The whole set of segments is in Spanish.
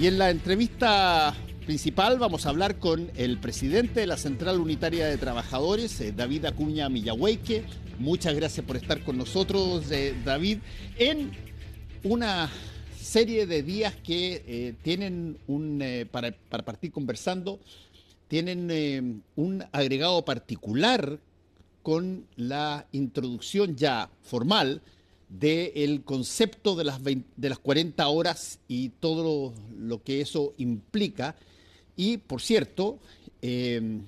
Y en la entrevista principal vamos a hablar con el presidente de la Central Unitaria de Trabajadores, eh, David Acuña Millahueque. Muchas gracias por estar con nosotros, eh, David, en una serie de días que eh, tienen un, para, partir conversando, tienen un agregado particular con la introducción ya formal del concepto de las, de las 40 horas y todo lo, que eso implica. Y, por cierto, em,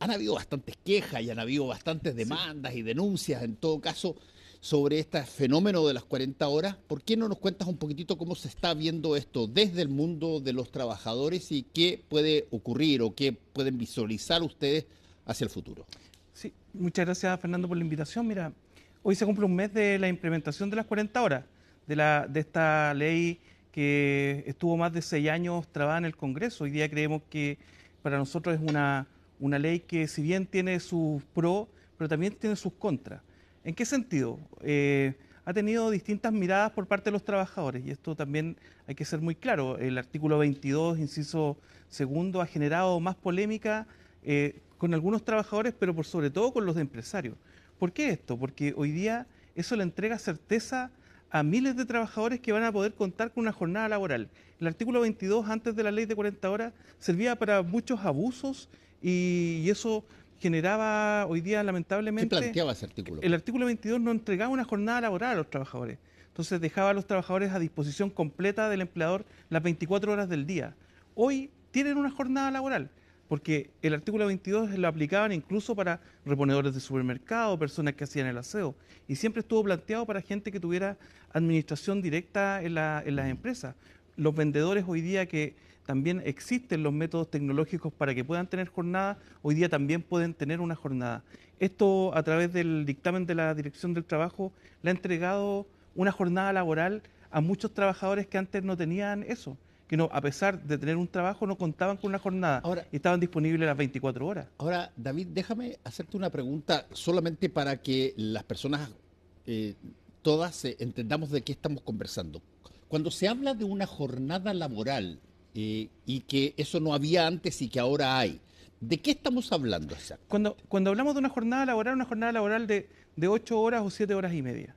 han habido bastantes quejas y han habido bastantes demandas y denuncias, en todo caso, sobre este fenómeno de las 40 horas. ¿Por qué no nos cuentas un poquitito cómo se está viendo esto desde el mundo de los trabajadores y qué puede ocurrir o qué pueden visualizar ustedes hacia el futuro? Sí, muchas gracias Fernando por la invitación. Mira, hoy se cumple un mes de la implementación de las 40 horas, de, esta ley que estuvo más de seis años trabada en el Congreso. Hoy día creemos que para nosotros es una, una ley que si bien tiene sus pros, pero también tiene sus contras. ¿En qué sentido? Eh, ha tenido distintas miradas por parte de los trabajadores y esto también hay que ser muy claro. El artículo 22, inciso segundo, ha generado más polémica eh, con algunos trabajadores, pero por sobre todo con los de empresarios. ¿Por qué esto? Porque hoy día eso le entrega certeza a miles de trabajadores que van a poder contar con una jornada laboral. El artículo 22 antes de la ley de 40 horas servía para muchos abusos y, eso generaba hoy día lamentablemente... ¿Qué planteaba ese artículo? El artículo 22 no entregaba una jornada laboral a los trabajadores. Entonces dejaba a los trabajadores a disposición completa del empleador las 24 horas del día. Hoy tienen una jornada laboral porque el artículo 22 lo aplicaban incluso para reponedores de supermercado, personas que hacían el aseo, y siempre estuvo planteado para gente que tuviera administración directa en, la, en las empresas. Los vendedores hoy día que también existen los métodos tecnológicos para que puedan tener jornada, hoy día también pueden tener una jornada. Esto a través del dictamen de la Dirección del Trabajo le ha entregado una jornada laboral a muchos trabajadores que antes no tenían eso que no, a pesar de tener un trabajo, no contaban con una jornada ahora, y estaban disponibles las 24 horas. Ahora, David, déjame hacerte una pregunta solamente para que las personas eh, todas eh, entendamos de qué estamos conversando. Cuando se habla de una jornada laboral eh, y que eso no había antes y que ahora hay, ¿de qué estamos hablando exacto? Cuando, cuando hablamos de una jornada laboral, una jornada laboral de, de 8 horas o 7 horas y media.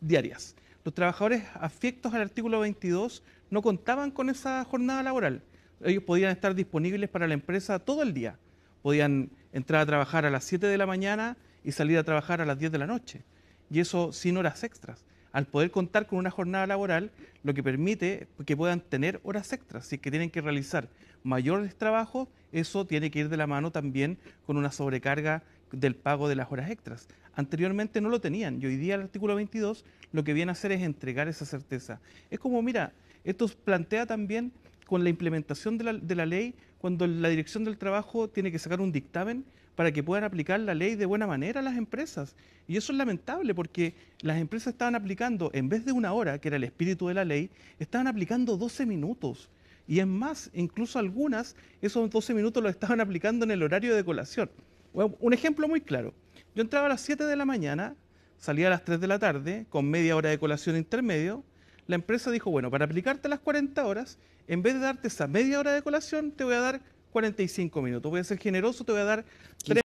diarias los trabajadores afectos al artículo 22 no contaban con esa jornada laboral. Ellos podían estar disponibles para la empresa todo el día. Podían entrar a trabajar a las 7 de la mañana y salir a trabajar a las 10 de la noche. Y eso sin horas extras. Al poder contar con una jornada laboral, lo que permite que puedan tener horas extras. Si es que tienen que realizar mayores trabajos, eso tiene que ir de la mano también con una sobrecarga del pago de las horas extras. Anteriormente no lo tenían y hoy día el artículo 22 lo que viene a hacer es entregar esa certeza. Es como, mira, esto plantea también con la implementación de la, ley cuando la Dirección del Trabajo tiene que sacar un dictamen para que puedan aplicar la ley de buena manera a las empresas. Y eso es lamentable porque las empresas estaban aplicando, en vez de una hora, que era el espíritu de la ley, estaban aplicando 12 minutos. Y es más, incluso algunas, esos 12 minutos los estaban aplicando en el horario de colación un ejemplo muy claro. Yo entraba a las 7 de la mañana, salía a las 3 de la tarde, con media hora de colación intermedio. La empresa dijo, bueno, para aplicarte las 40 horas, en vez de darte esa media hora de colación, te voy a dar 45 minutos. Voy a ser generoso, te voy a dar 3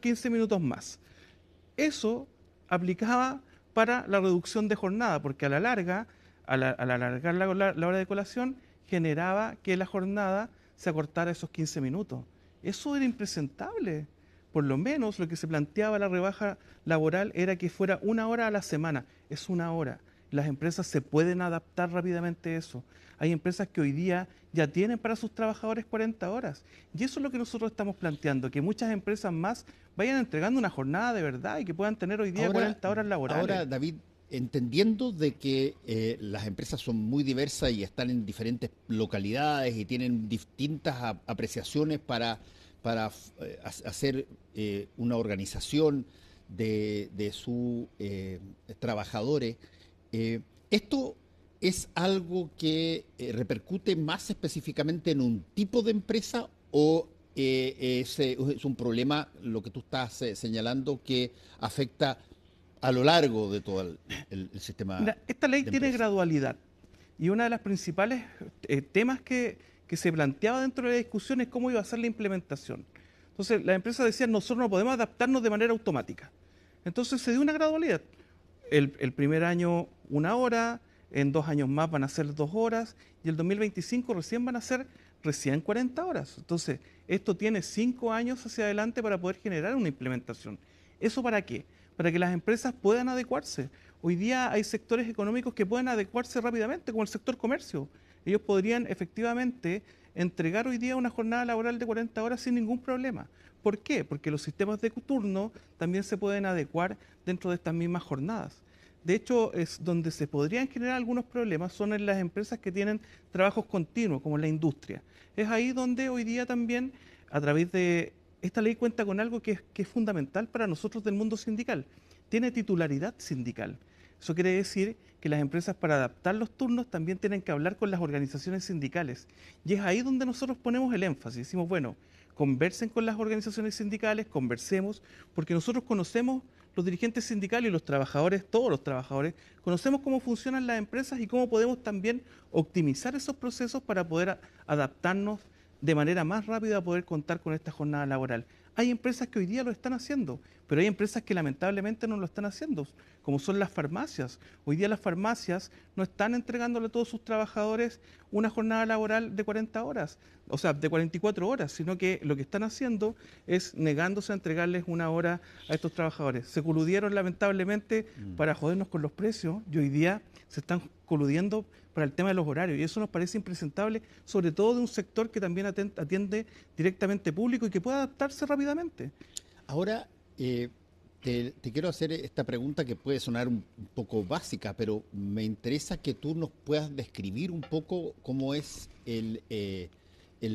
15 minutos, más. Eso aplicaba para la reducción de jornada, porque a la larga, al, alargar la, la hora de colación, generaba que la jornada se acortara esos 15 minutos. Eso era impresentable por lo menos lo que se planteaba la rebaja laboral era que fuera una hora a la semana. Es una hora. Las empresas se pueden adaptar rápidamente a eso. Hay empresas que hoy día ya tienen para sus trabajadores 40 horas. Y eso es lo que nosotros estamos planteando, que muchas empresas más vayan entregando una jornada de verdad y que puedan tener hoy día 40 horas laborales. Ahora, David, entendiendo de que eh, las empresas son muy diversas y están en diferentes localidades y tienen distintas apreciaciones para para eh, hacer eh, una organización de, sus eh, trabajadores. esto es algo que repercute más específicamente en un tipo de empresa o es, es, un problema, lo que tú estás señalando, que afecta a lo largo de todo el, sistema. esta ley tiene gradualidad y uno de las principales temas que que se planteaba dentro de las discusiones cómo iba a ser la implementación. Entonces, las empresas decían, nosotros no podemos adaptarnos de manera automática. Entonces, se dio una gradualidad. El, el, primer año una hora, en dos años más van a ser dos horas, y el 2025 recién van a ser recién 40 horas. Entonces, esto tiene cinco años hacia adelante para poder generar una implementación. ¿Eso para qué? Para que las empresas puedan adecuarse. Hoy día hay sectores económicos que pueden adecuarse rápidamente, como el sector comercio ellos podrían efectivamente entregar hoy día una jornada laboral de 40 horas sin ningún problema. ¿Por qué? Porque los sistemas de turno también se pueden adecuar dentro de estas mismas jornadas. De hecho, es donde se podrían generar algunos problemas son en las empresas que tienen trabajos continuos, como la industria. Es ahí donde hoy día también, a través de esta ley, cuenta con algo que es, que es fundamental para nosotros del mundo sindical. Tiene titularidad sindical. Eso quiere decir que las empresas para adaptar los turnos también tienen que hablar con las organizaciones sindicales. Y es ahí donde nosotros ponemos el énfasis. Decimos, bueno, conversen con las organizaciones sindicales, conversemos, porque nosotros conocemos los dirigentes sindicales y los trabajadores, todos los trabajadores, conocemos cómo funcionan las empresas y cómo podemos también optimizar esos procesos para poder adaptarnos de manera más rápida a poder contar con esta jornada laboral. Hay empresas que hoy día lo están haciendo, pero hay empresas que lamentablemente no lo están haciendo, como son las farmacias. Hoy día las farmacias no están entregándole a todos sus trabajadores una jornada laboral de 40 horas, o sea, de 44 horas, sino que lo que están haciendo es negándose a entregarles una hora a estos trabajadores. Se coludieron lamentablemente mm. para jodernos con los precios y hoy día se están coludiendo para el tema de los horarios. Y eso nos parece impresentable, sobre todo de un sector que también atiende directamente público y que puede adaptarse rápidamente. Ahora, eh, te, quiero hacer esta pregunta que puede sonar un, poco básica, pero me interesa que tú nos puedas describir un poco cómo es el, eh,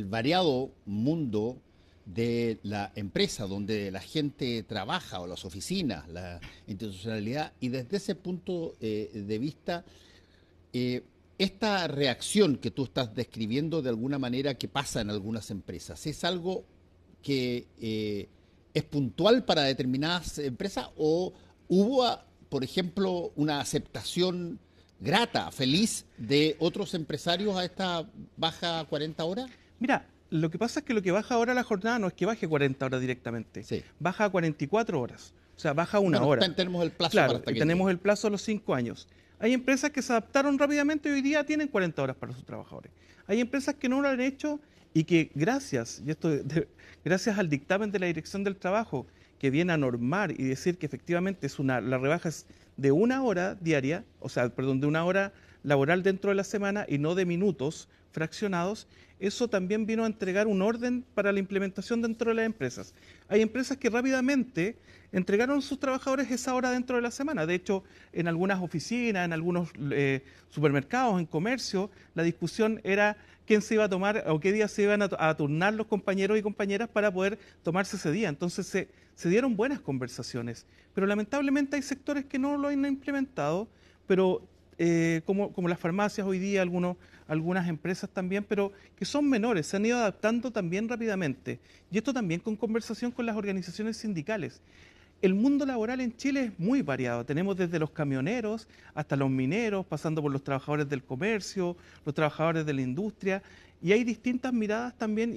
variado mundo de la empresa donde la gente trabaja o las oficinas, la institucionalidad, y desde ese punto eh, de vista, eh, esta reacción que tú estás describiendo de alguna manera que pasa en algunas empresas, ¿es algo que eh, es puntual para determinadas empresas o hubo, por ejemplo, una aceptación grata, feliz de otros empresarios a esta baja 40 horas? Mira, lo que pasa es que lo que baja ahora la jornada no es que baje 40 horas directamente, baja a 44 horas, o sea, baja una hora. Tenemos el plazo. para tenemos el plazo a los 5 años. Hay empresas que se adaptaron rápidamente y hoy día tienen 40 horas para sus trabajadores. Hay empresas que no lo han hecho y que gracias, y esto gracias al dictamen de la Dirección del Trabajo, que viene a normar y decir que efectivamente es una, la rebaja es de una hora diaria, o sea, perdón, de una hora laboral dentro de la semana y no de minutos fraccionados, eso también vino a entregar un orden para la implementación dentro de las empresas. Hay empresas que rápidamente entregaron a sus trabajadores esa hora dentro de la semana. De hecho, en algunas oficinas, en algunos eh, supermercados, en comercio, la discusión era quién se iba a tomar o qué día se iban a, turnar los compañeros y compañeras para poder tomarse ese día. Entonces se, dieron buenas conversaciones, pero lamentablemente hay sectores que no lo han implementado, pero eh, como las farmacias hoy día, algunos algunas empresas también, pero que son menores, se han ido adaptando también rápidamente. Y esto también con conversación con las organizaciones sindicales. El mundo laboral en Chile es muy variado. Tenemos desde los camioneros hasta los mineros, pasando por los trabajadores del comercio, los trabajadores de la industria, y hay distintas miradas también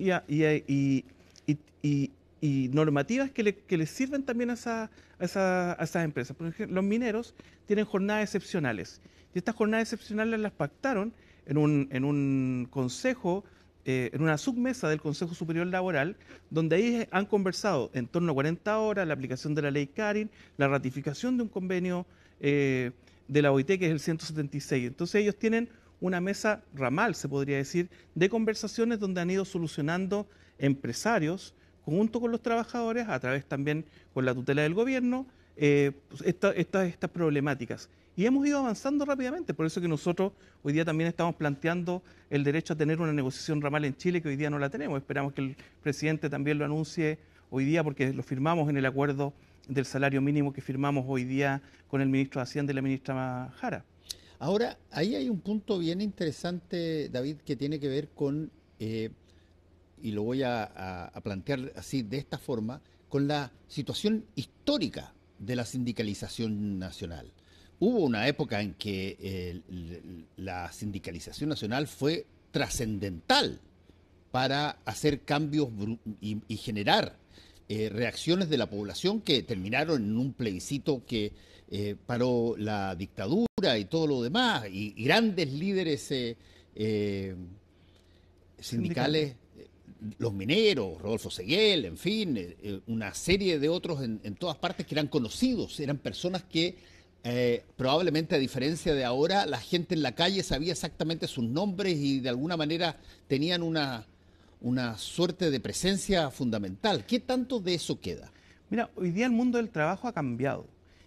y, normativas que, le, les sirven también a, a, esas empresas. Por ejemplo, los mineros tienen jornadas excepcionales, y estas jornadas excepcionales las pactaron en un, en un consejo, eh, en una submesa del Consejo Superior Laboral, donde ahí han conversado en torno a 40 horas la aplicación de la ley Karin, la ratificación de un convenio eh, de la OIT, que es el 176. Entonces ellos tienen una mesa ramal, se podría decir, de conversaciones donde han ido solucionando empresarios junto con los trabajadores, a través también con la tutela del gobierno, eh, pues, estas problemáticas. Y hemos ido avanzando rápidamente, por eso que nosotros hoy día también estamos planteando el derecho a tener una negociación ramal en Chile, que hoy día no la tenemos. Esperamos que el presidente también lo anuncie hoy día, porque lo firmamos en el acuerdo del salario mínimo que firmamos hoy día con el ministro de Hacienda y la ministra Jara. Ahora, ahí hay un punto bien interesante, David, que tiene que ver con, eh, y lo voy a plantear así, de esta forma, con la situación histórica de la sindicalización nacional hubo una época en que eh, la sindicalización nacional fue trascendental para hacer cambios y, generar eh, reacciones de la población que terminaron en un plebiscito que eh, paró la dictadura y todo lo demás, y, grandes líderes sindicales los mineros, Rodolfo Seguel, en fin, una serie de otros en, todas partes que eran conocidos, eran personas que eh, probablemente a diferencia de ahora, la gente en la calle sabía exactamente sus nombres y de alguna manera tenían una, una suerte de presencia fundamental. ¿Qué tanto de eso queda? Mira, hoy día el mundo del trabajo ha cambiado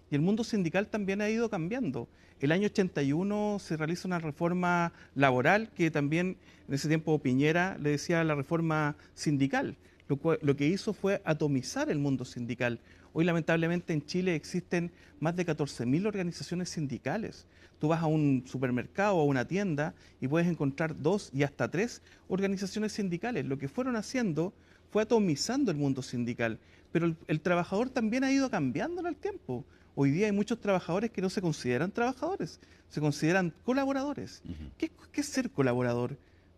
y el mundo sindical también ha ido cambiando. El año 81 se realiza una reforma laboral que también en ese tiempo Piñera le decía la reforma sindical. lo que hizo fue atomizar el mundo sindical. Hoy lamentablemente en Chile existen más de 14.000 organizaciones sindicales. Tú vas a un supermercado o a una tienda y puedes encontrar dos y hasta tres organizaciones sindicales. Lo que fueron haciendo fue atomizando el mundo sindical, pero el, trabajador también ha ido cambiando en el tiempo. Hoy día hay muchos trabajadores que no se consideran trabajadores, se consideran colaboradores. ¿Qué es ser colaborador?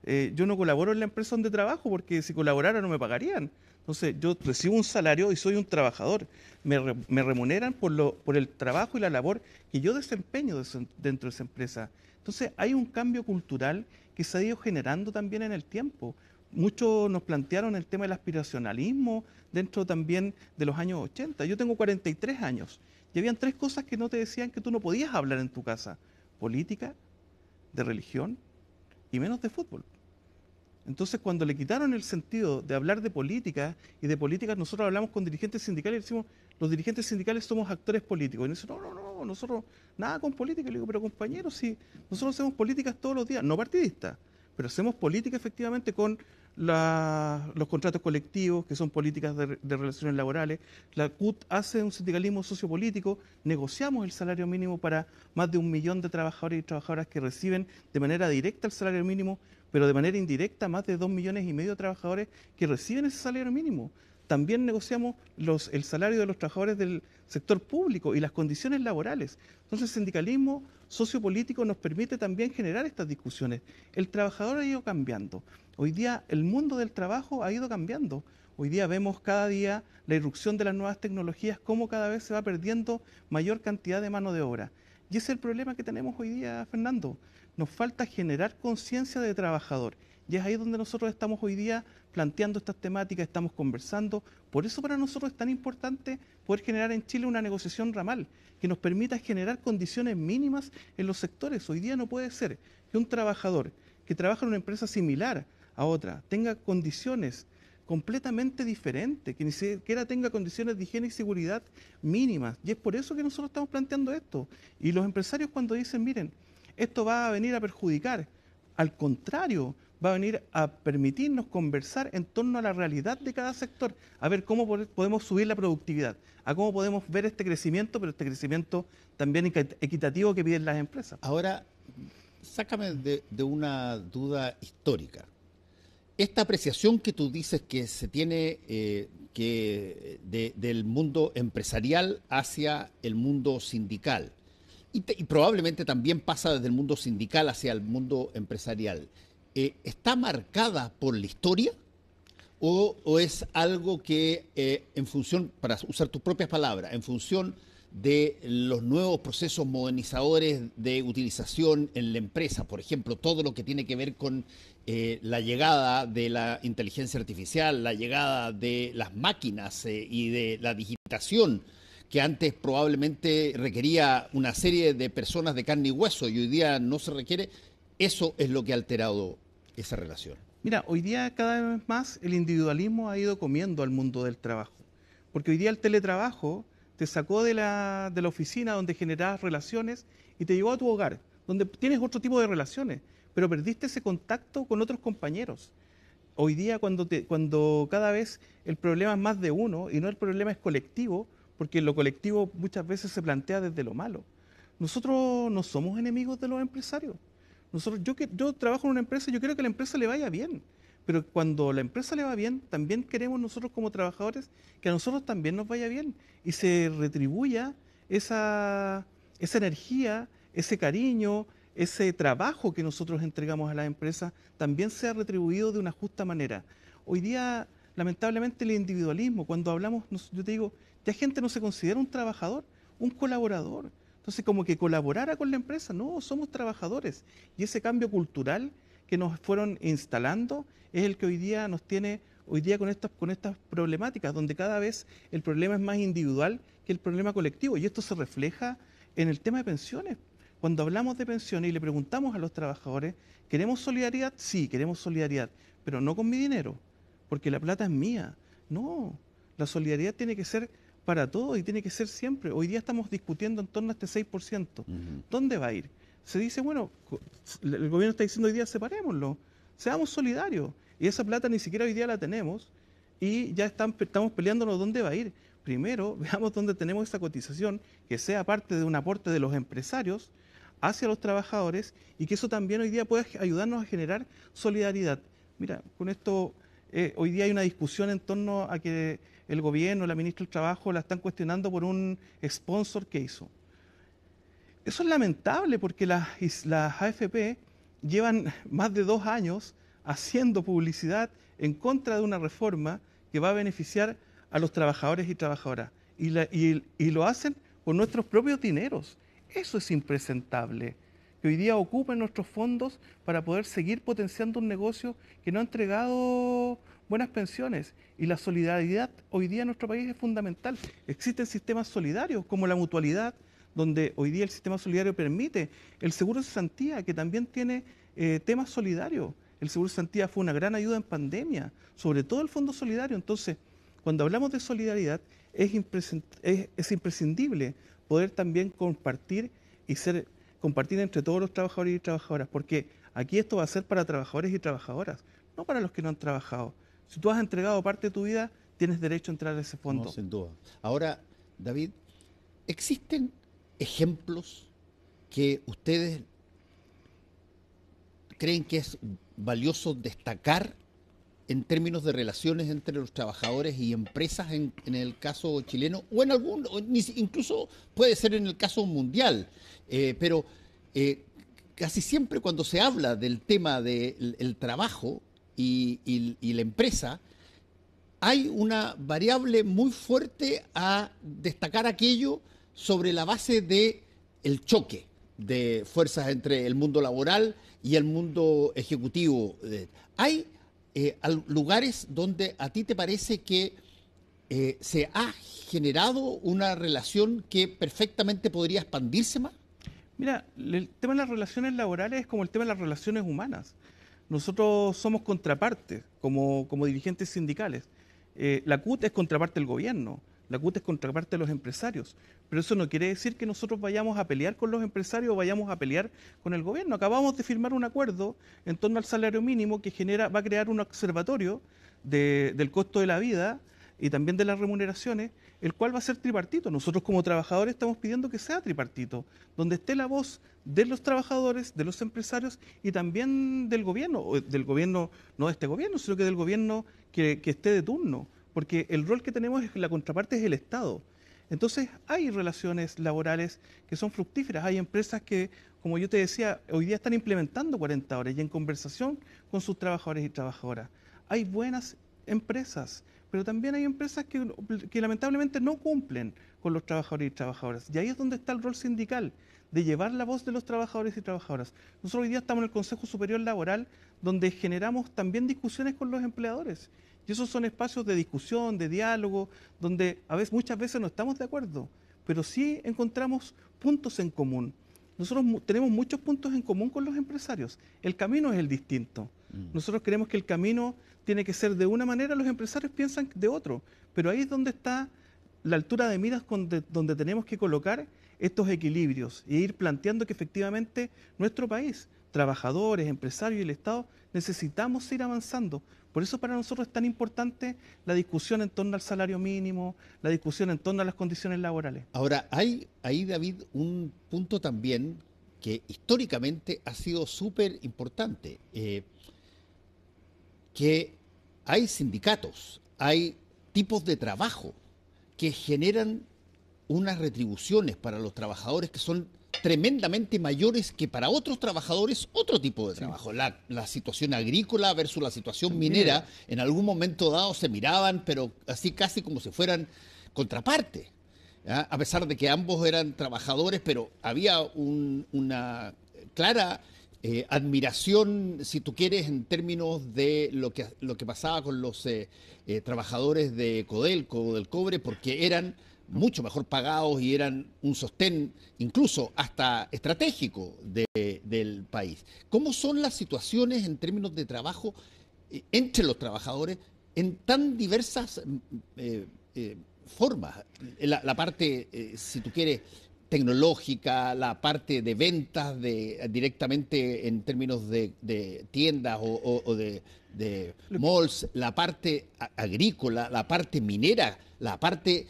Eh, yo no colaboro en la empresa donde trabajo porque si colaborara no me pagarían. Entonces yo recibo un salario y soy un trabajador. Me, me remuneran por, lo, por el trabajo y la labor que yo desempeño dentro de esa empresa. Entonces hay un cambio cultural que se ha ido generando también en el tiempo. Muchos nos plantearon el tema del aspiracionalismo dentro también de los años 80. Yo tengo 43 años y habían tres cosas que no te decían que tú no podías hablar en tu casa. Política, de religión y menos de fútbol. Entonces, cuando le quitaron el sentido de hablar de política y de políticas, nosotros hablamos con dirigentes sindicales y decimos, los dirigentes sindicales somos actores políticos. Y dicen, no, no, no, nosotros nada con política. le digo, pero compañeros, si nosotros hacemos políticas todos los días, no partidistas, pero hacemos política efectivamente con los contratos colectivos, que son políticas de, de, relaciones laborales. La CUT hace un sindicalismo sociopolítico, negociamos el salario mínimo para más de un millón de trabajadores y trabajadoras que reciben de manera directa el salario mínimo pero de manera indirecta más de dos millones y medio de trabajadores que reciben ese salario mínimo. También negociamos el salario de los trabajadores del sector público y las condiciones laborales. Entonces, el sindicalismo sociopolítico nos permite también generar estas discusiones. El trabajador ha ido cambiando. Hoy día el mundo del trabajo ha ido cambiando. Hoy día vemos cada día la irrupción de las nuevas tecnologías, cómo cada vez se va perdiendo mayor cantidad de mano de obra. Y ese es el problema que tenemos hoy día, Fernando nos falta generar conciencia de trabajador. Y es ahí donde nosotros estamos hoy día planteando estas temáticas, estamos conversando. Por eso para nosotros es tan importante poder generar en Chile una negociación ramal que nos permita generar condiciones mínimas en los sectores. Hoy día no puede ser que un trabajador que trabaja en una empresa similar a otra tenga condiciones completamente diferentes, que ni siquiera tenga condiciones de higiene y seguridad mínimas. Y es por eso que nosotros estamos planteando esto. Y los empresarios cuando dicen, miren, esto va a venir a perjudicar. Al contrario, va a venir a permitirnos conversar en torno a la realidad de cada sector, a ver cómo podemos subir la productividad, a cómo podemos ver este crecimiento, pero este crecimiento también equitativo que piden las empresas. Ahora, sácame de, una duda histórica. Esta apreciación que tú dices que se tiene eh, que del mundo empresarial hacia el mundo sindical, y, probablemente también pasa desde el mundo sindical hacia el mundo empresarial. Eh, ¿Está marcada por la historia? O, es algo que eh, en función, para usar tus propias palabras, en función de los nuevos procesos modernizadores de utilización en la empresa, por ejemplo, todo lo que tiene que ver con eh, la llegada de la inteligencia artificial, la llegada de las máquinas y de la digitación que antes probablemente requería una serie de personas de carne y hueso y hoy día no se requiere, eso es lo que ha alterado esa relación. Mira, hoy día cada vez más el individualismo ha ido comiendo al mundo del trabajo, porque hoy día el teletrabajo te sacó de la, oficina donde generabas relaciones y te llevó a tu hogar, donde tienes otro tipo de relaciones, pero perdiste ese contacto con otros compañeros. Hoy día cuando, cuando cada vez el problema es más de uno y no el problema es colectivo, porque lo colectivo muchas veces se plantea desde lo malo. Nosotros no somos enemigos de los empresarios. Nosotros, yo, yo trabajo en una empresa, yo quiero que a la empresa le vaya bien, pero cuando la empresa le va bien, también queremos nosotros como trabajadores que a nosotros también nos vaya bien y se retribuya esa, esa energía, ese cariño, ese trabajo que nosotros entregamos a la empresa, también sea retribuido de una justa manera. Hoy día, lamentablemente, el individualismo, cuando hablamos, yo te digo, ya gente no se considera un trabajador, un colaborador. Entonces, como que colaborara con la empresa, no, somos trabajadores. Y ese cambio cultural que nos fueron instalando es el que hoy día nos tiene hoy día con estas, con estas problemáticas, donde cada vez el problema es más individual que el problema colectivo. Y esto se refleja en el tema de pensiones. Cuando hablamos de pensiones y le preguntamos a los trabajadores, ¿queremos solidaridad? Sí, queremos solidaridad, pero no con mi dinero, porque la plata es mía. No, la solidaridad tiene que ser para todo y tiene que ser siempre. Hoy día estamos discutiendo en torno a este 6%. ¿Dónde va a ir? Se dice, bueno, el gobierno está diciendo hoy día separémoslo, seamos solidarios. Y esa plata ni siquiera hoy día la tenemos y ya estamos peleándonos dónde va a ir. Primero, veamos dónde tenemos esa cotización, que sea parte de un aporte de los empresarios hacia los trabajadores y que eso también hoy día pueda ayudarnos a generar solidaridad. Mira, con esto eh, hoy día hay una discusión en torno a que el gobierno, la ministra del Trabajo la están cuestionando por un sponsor que hizo. Eso es lamentable porque las, AFP llevan más de dos años haciendo publicidad en contra de una reforma que va a beneficiar a los trabajadores y trabajadoras. y lo hacen con nuestros propios dineros. Eso es impresentable. Que hoy día ocupen nuestros fondos para poder seguir potenciando un negocio que no ha entregado buenas pensiones y la solidaridad hoy día en nuestro país es fundamental. Existen sistemas solidarios como la mutualidad, donde hoy día el sistema solidario permite el seguro de Santía, que también tiene eh, temas solidarios. El seguro de fue una gran ayuda en pandemia, sobre todo el fondo solidario. Entonces, cuando hablamos de solidaridad, es, es imprescindible poder también compartir y ser compartir entre todos los trabajadores y trabajadoras, porque aquí esto va a ser para trabajadores y trabajadoras, no para los que no han trabajado. Si tú has entregado parte de tu vida, tienes derecho a entrar a ese fondo. No, sin duda. Ahora, David, ¿existen ejemplos que ustedes creen que es valioso destacar en términos de relaciones entre los trabajadores y empresas en, el caso chileno o en algún, incluso puede ser en el caso mundial, eh, pero eh, casi siempre cuando se habla del tema del trabajo, y, la empresa, hay una variable muy fuerte a destacar aquello sobre la base de el choque de fuerzas entre el mundo laboral y el mundo ejecutivo. Eh, hay eh, lugares donde a ti te parece que eh, se ha generado una relación que perfectamente podría expandirse más. Mira, el tema de las relaciones laborales es como el tema de las relaciones humanas nosotros somos contraparte, como, dirigentes sindicales. Eh, la CUT es contraparte del gobierno, la CUT es contraparte de los empresarios, pero eso no quiere decir que nosotros vayamos a pelear con los empresarios o vayamos a pelear con el gobierno. Acabamos de firmar un acuerdo en torno al salario mínimo que genera, va a crear un observatorio del costo de la vida y también de las remuneraciones, el cual va a ser tripartito. Nosotros como trabajadores estamos pidiendo que sea tripartito, donde esté la voz de los trabajadores, de los empresarios y también del gobierno, del gobierno, no de este gobierno, sino que del gobierno que, esté de turno, porque el rol que tenemos es la contraparte es el Estado. Entonces hay relaciones laborales que son fructíferas, hay empresas que, como yo te decía, hoy día están implementando 40 horas y en conversación con sus trabajadores y trabajadoras. Hay buenas empresas pero también hay empresas que, lamentablemente no cumplen con los trabajadores y trabajadoras. Y ahí es donde está el rol sindical, de llevar la voz de los trabajadores y trabajadoras. Nosotros hoy día estamos en el Consejo Superior Laboral, donde generamos también discusiones con los empleadores. Y esos son espacios de discusión, de diálogo, donde a veces, muchas veces no estamos de acuerdo, pero sí encontramos puntos en común. Nosotros tenemos muchos puntos en común con los empresarios. El camino es el distinto. Mm. Nosotros creemos que el camino tiene que ser de una manera, los empresarios piensan de otro, pero ahí es donde está la altura de miras donde, tenemos que colocar estos equilibrios e ir planteando que efectivamente nuestro país, trabajadores, empresarios y el Estado, necesitamos ir avanzando. Por eso para nosotros es tan importante la discusión en torno al salario mínimo, la discusión en torno a las condiciones laborales. Ahora, hay ahí, David, un punto también que históricamente ha sido súper importante. Eh, que hay sindicatos, hay tipos de trabajo que generan unas retribuciones para los trabajadores que son tremendamente mayores que para otros trabajadores otro tipo de trabajo. La, situación agrícola versus la situación minera, en algún momento dado se miraban, pero así casi como si fueran contraparte. A pesar de que ambos eran trabajadores, pero había una clara eh, admiración, si tú quieres, en términos de lo que, lo que pasaba con los eh, eh, trabajadores de Codelco, del cobre, porque eran mucho mejor pagados y eran un sostén incluso hasta estratégico del país. ¿Cómo son las situaciones en términos de trabajo entre los trabajadores en tan diversas mm, formas? La, la parte, si tú quieres, tecnológica, la parte de ventas de, directamente en términos de, tiendas o, de, malls, la parte agrícola, la parte minera, la parte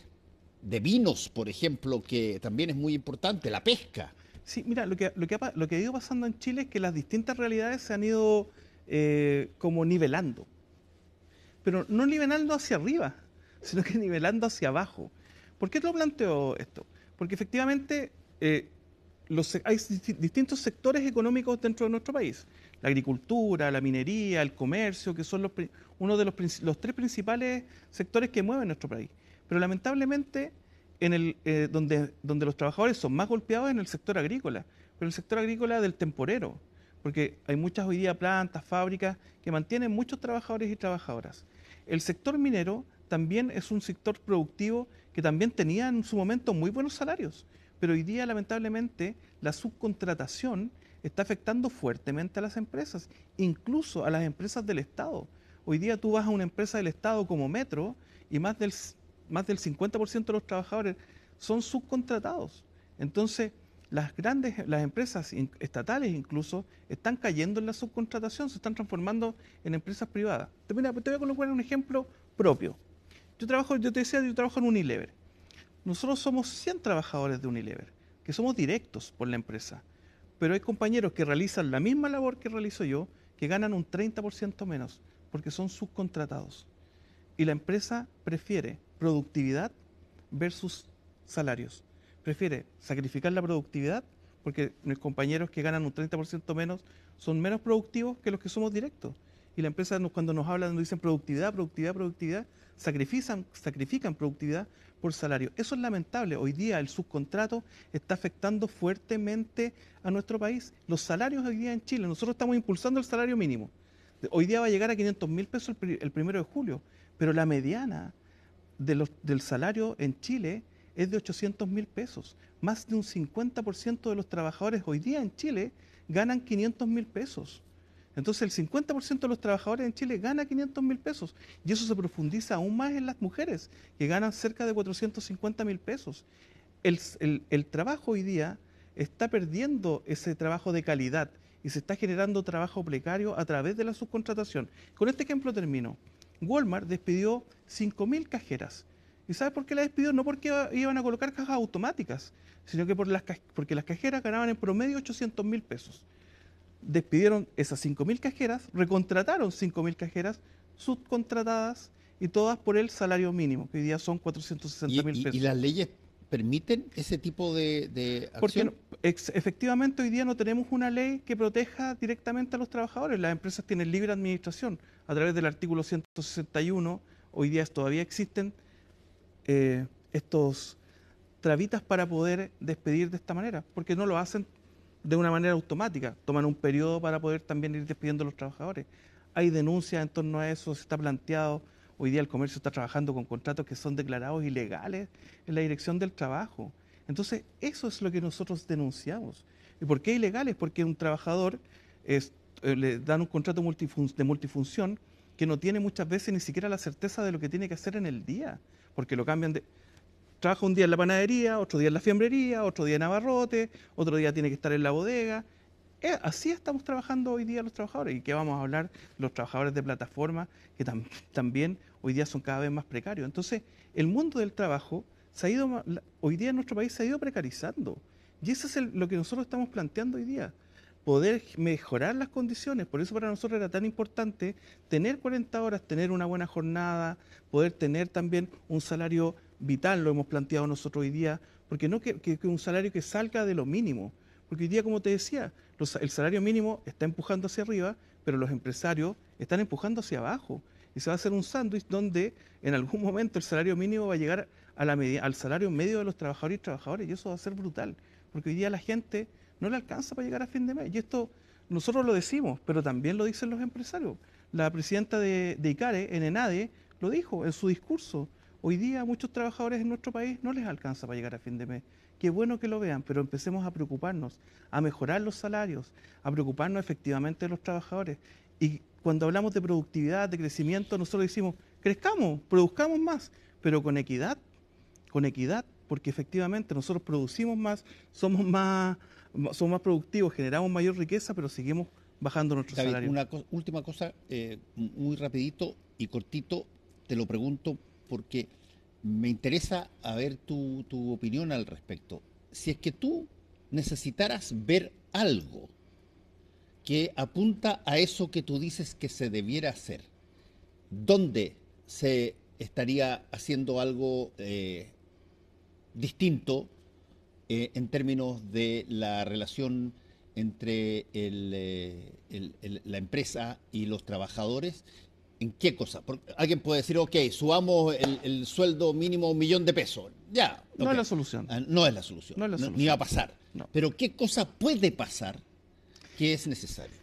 de vinos, por ejemplo, que también es muy importante, la pesca. Sí, mira, lo que, lo que, ha, ido pasando en Chile es que las distintas realidades se han ido eh, como nivelando, pero no nivelando hacia arriba, sino que nivelando hacia abajo. ¿Por qué te lo planteo esto? Porque efectivamente eh, hay distintos sectores económicos dentro de nuestro país. La agricultura, la minería, el comercio, que son los, uno de los, los tres principales sectores que mueven nuestro país. Pero lamentablemente, en el, eh, donde, los trabajadores son más golpeados es en el sector agrícola, pero el sector agrícola del temporero, porque hay muchas hoy día plantas, fábricas que mantienen muchos trabajadores y trabajadoras. El sector minero también es un sector productivo que también tenían en su momento muy buenos salarios, pero hoy día lamentablemente la subcontratación está afectando fuertemente a las empresas, incluso a las empresas del Estado. Hoy día tú vas a una empresa del Estado como Metro y más del, más del 50% de los trabajadores son subcontratados. Entonces, las grandes, las empresas estatales incluso, están cayendo en la subcontratación, se están transformando en empresas privadas. Te te voy a colocar un ejemplo propio. Yo trabajo, yo te decía, yo trabajo en Unilever. Nosotros somos 100 trabajadores de Unilever, que somos directos por la empresa. Pero hay compañeros que realizan la misma labor que realizo yo, que ganan un 30% menos, porque son subcontratados. Y la empresa prefiere productividad versus salarios. Prefiere sacrificar la productividad porque mis compañeros que ganan un 30% menos son menos productivos que los que somos directos. Y la empresa cuando nos habla nos dicen productividad, productividad, productividad, sacrifican, sacrifican productividad por salario. Eso es lamentable. Hoy día el subcontrato está afectando fuertemente a nuestro país. Los salarios hoy día en Chile, nosotros estamos impulsando el salario mínimo. Hoy día va a llegar a 500 mil pesos el, primero de julio, pero la mediana del salario en Chile es de 800 mil pesos. Más de un 50% de los trabajadores hoy día en Chile ganan 500 mil pesos. Entonces el 50% de los trabajadores en Chile gana 500 mil pesos y eso se profundiza aún más en las mujeres, que ganan cerca de 450 mil pesos. El, trabajo hoy día está perdiendo ese trabajo de calidad y se está generando trabajo precario a través de la subcontratación. Con este ejemplo termino. Walmart despidió mil cajeras. ¿Y sabes por qué la despidió? No porque iban a colocar cajas automáticas, sino que porque las cajeras ganaban en promedio 800 mil pesos despidieron esas 5.000 cajeras, recontrataron 5.000 cajeras subcontratadas y todas por el salario mínimo, que hoy día son 460.000 pesos. ¿Y las leyes permiten ese tipo de, acción? Porque efectivamente hoy día no tenemos una ley que proteja directamente a los trabajadores. Las empresas tienen libre administración a través del artículo 161. Hoy día todavía existen eh, estos trabitas para poder despedir de esta manera, porque no lo hacen de una manera automática, toman un periodo para poder también ir despidiendo a los trabajadores. Hay denuncias en torno a eso, se está planteado, hoy día el comercio está trabajando con contratos que son declarados ilegales en la dirección del trabajo. Entonces, eso es lo que nosotros denunciamos. ¿Y por qué ilegales? Porque un trabajador eh, le dan un contrato de multifunción que no tiene muchas veces ni siquiera la certeza de lo que tiene que hacer en el día, porque lo cambian de trabaja un día en la panadería, otro día en la fiambrería, otro día en abarrote, otro día tiene que estar en la bodega. Eh, así estamos trabajando hoy día los trabajadores. ¿Y qué vamos a hablar? Los trabajadores de plataforma, que también hoy día son cada vez más precarios. Entonces, el mundo del trabajo se ha ido, hoy día en nuestro país se ha ido precarizando. Y eso es lo que nosotros estamos planteando hoy día. Poder mejorar las condiciones. Por eso para nosotros era tan importante tener 40 horas, tener una buena jornada, poder tener también un salario vital, lo hemos planteado nosotros hoy día, porque no que, un salario que salga de lo mínimo, porque hoy día, como te decía, el salario mínimo está empujando hacia arriba, pero los empresarios están empujando hacia abajo. Y se va a hacer un sándwich donde en algún momento el salario mínimo va a llegar a la al salario medio de los trabajadores y trabajadores, y eso va a ser brutal, porque hoy día la gente no le alcanza para llegar a fin de mes. Y esto nosotros lo decimos, pero también lo dicen los empresarios. La presidenta de, ICARE, en ENADE, lo dijo en su discurso. Hoy día muchos trabajadores en nuestro país no les alcanza para llegar a fin de mes. Qué bueno que lo vean, pero empecemos a preocuparnos, a mejorar los salarios, a preocuparnos efectivamente de los trabajadores. Y cuando hablamos de productividad, de crecimiento, nosotros decimos, crezcamos, produzcamos más, pero con equidad, con equidad, porque efectivamente nosotros producimos más, somos más, somos más productivos, generamos mayor riqueza, pero seguimos bajando nuestros salarios. Una última cosa, eh, muy rapidito y cortito, te lo pregunto porque me interesa a ver tu, opinión al respecto. Si es que tú necesitaras ver algo que apunta a eso que tú dices que se debiera hacer, ¿dónde se estaría haciendo algo eh, distinto eh, en términos de la relación entre eh, la empresa y los trabajadores ¿En qué cosa? Porque alguien puede decir, ok, subamos el, sueldo mínimo un millón de pesos. Ya. No es la solución. Ah, no es la solución. No es la solución. ni va a pasar. Pero ¿qué cosa puede pasar que es necesario?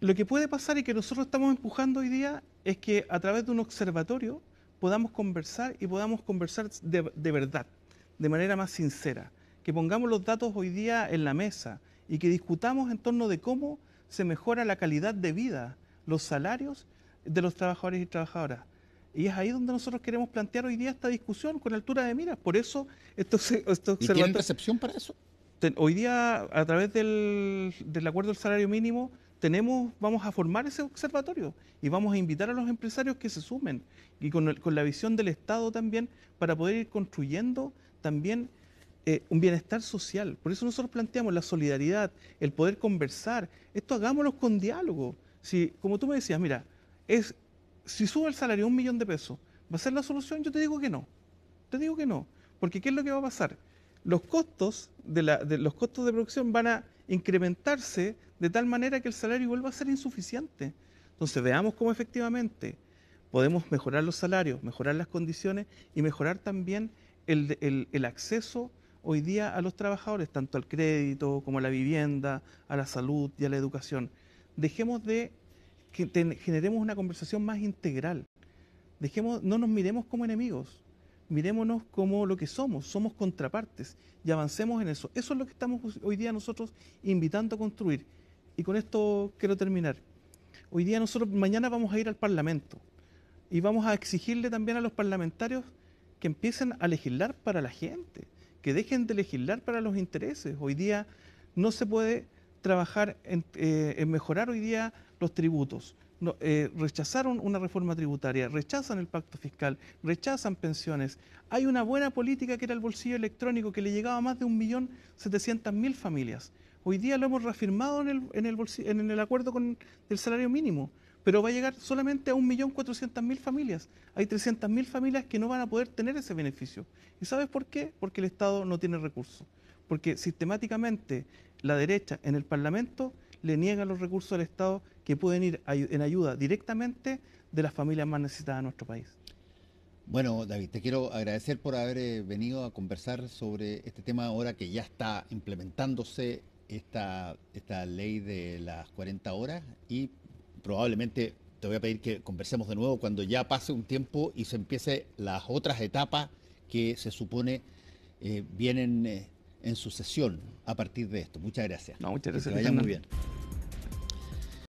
Lo que puede pasar y que nosotros estamos empujando hoy día es que a través de un observatorio podamos conversar y podamos conversar de, de verdad, de manera más sincera. Que pongamos los datos hoy día en la mesa y que discutamos en torno de cómo se mejora la calidad de vida, los salarios de los trabajadores y trabajadoras. Y es ahí donde nosotros queremos plantear hoy día esta discusión con altura de miras. Por eso, esto se ¿Y recepción para eso? Hoy día, a través del, acuerdo del salario mínimo, tenemos, vamos a formar ese observatorio y vamos a invitar a los empresarios que se sumen y con, con la visión del Estado también para poder ir construyendo también eh, un bienestar social. Por eso nosotros planteamos la solidaridad, el poder conversar. Esto hagámoslo con diálogo. Si, como tú me decías, mira, es, si sube el salario un millón de pesos, ¿va a ser la solución? Yo te digo que no. Te digo que no. Porque ¿qué es lo que va a pasar? Los costos de, la, de los costos de producción van a incrementarse de tal manera que el salario vuelva a ser insuficiente. Entonces veamos cómo efectivamente podemos mejorar los salarios, mejorar las condiciones y mejorar también el, el, acceso hoy día a los trabajadores, tanto al crédito como a la vivienda, a la salud y a la educación. Dejemos de que generemos una conversación más integral. Dejemos, no nos miremos como enemigos, mirémonos como lo que somos, somos contrapartes y avancemos en eso. Eso es lo que estamos hoy día nosotros invitando a construir. Y con esto quiero terminar. Hoy día nosotros, mañana vamos a ir al Parlamento y vamos a exigirle también a los parlamentarios que empiecen a legislar para la gente, que dejen de legislar para los intereses. Hoy día no se puede trabajar en eh, mejorar hoy día los tributos. Eh, rechazaron una reforma tributaria, rechazan el pacto fiscal, rechazan pensiones. Hay una buena política que era el bolsillo electrónico que le llegaba a más de 1.700.000 familias. Hoy día lo hemos reafirmado en el, en el, acuerdo con, del salario mínimo, pero va a llegar solamente a 1.400.000 familias. Hay 300.000 familias que no van a poder tener ese beneficio. ¿Y sabes por qué? Porque el Estado no tiene recursos. Porque sistemáticamente la derecha en el Parlamento le niega los recursos al Estado que pueden ir en ayuda directamente de las familias más necesitadas de nuestro país. Bueno, David, te quiero agradecer por haber eh, venido a conversar sobre este tema ahora que ya está implementándose esta, esta ley de las 40 horas y probablemente te voy a pedir que conversemos de nuevo cuando ya pase un tiempo y se empiece las otras etapas que se supone eh, vienen eh, en sucesión a partir de esto. Muchas gracias. No, muchas gracias. Que muy bien.